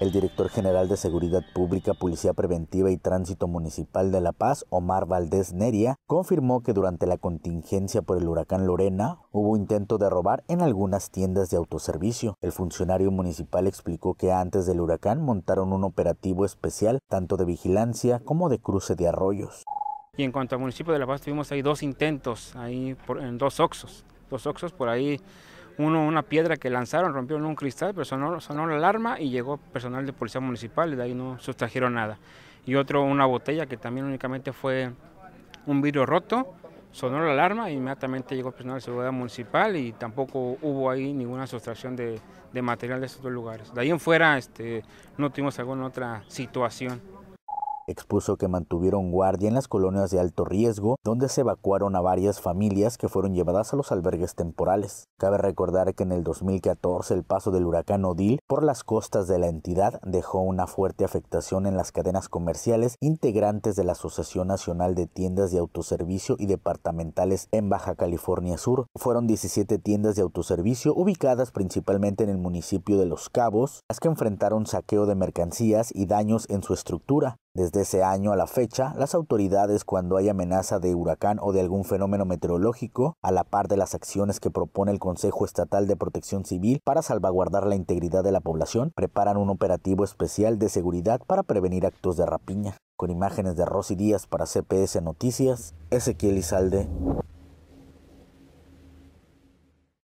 El director general de Seguridad Pública, Policía Preventiva y Tránsito Municipal de La Paz, Omar Valdés Neria, confirmó que durante la contingencia por el huracán Lorena hubo intento de robar en algunas tiendas de autoservicio. El funcionario municipal explicó que antes del huracán montaron un operativo especial tanto de vigilancia como de cruce de arroyos. Y en cuanto al municipio de La Paz, tuvimos ahí dos intentos, ahí en dos oxos, dos oxos por ahí uno una piedra que lanzaron, rompieron un cristal, pero sonó, sonó la alarma y llegó personal de policía municipal, y de ahí no sustrajeron nada. Y otro, una botella que también únicamente fue un vidrio roto, sonó la alarma, y inmediatamente llegó personal de seguridad municipal y tampoco hubo ahí ninguna sustracción de, de material de esos dos lugares. De ahí en fuera este, no tuvimos alguna otra situación. Expuso que mantuvieron guardia en las colonias de alto riesgo, donde se evacuaron a varias familias que fueron llevadas a los albergues temporales. Cabe recordar que en el 2014 el paso del huracán Odil por las costas de la entidad dejó una fuerte afectación en las cadenas comerciales integrantes de la Asociación Nacional de Tiendas de Autoservicio y Departamentales en Baja California Sur. Fueron 17 tiendas de autoservicio ubicadas principalmente en el municipio de Los Cabos, las que enfrentaron saqueo de mercancías y daños en su estructura. Desde ese año a la fecha, las autoridades cuando hay amenaza de huracán o de algún fenómeno meteorológico, a la par de las acciones que propone el Consejo Estatal de Protección Civil para salvaguardar la integridad de la población, preparan un operativo especial de seguridad para prevenir actos de rapiña. Con imágenes de Rosy Díaz para CPS Noticias, Ezequiel Izalde.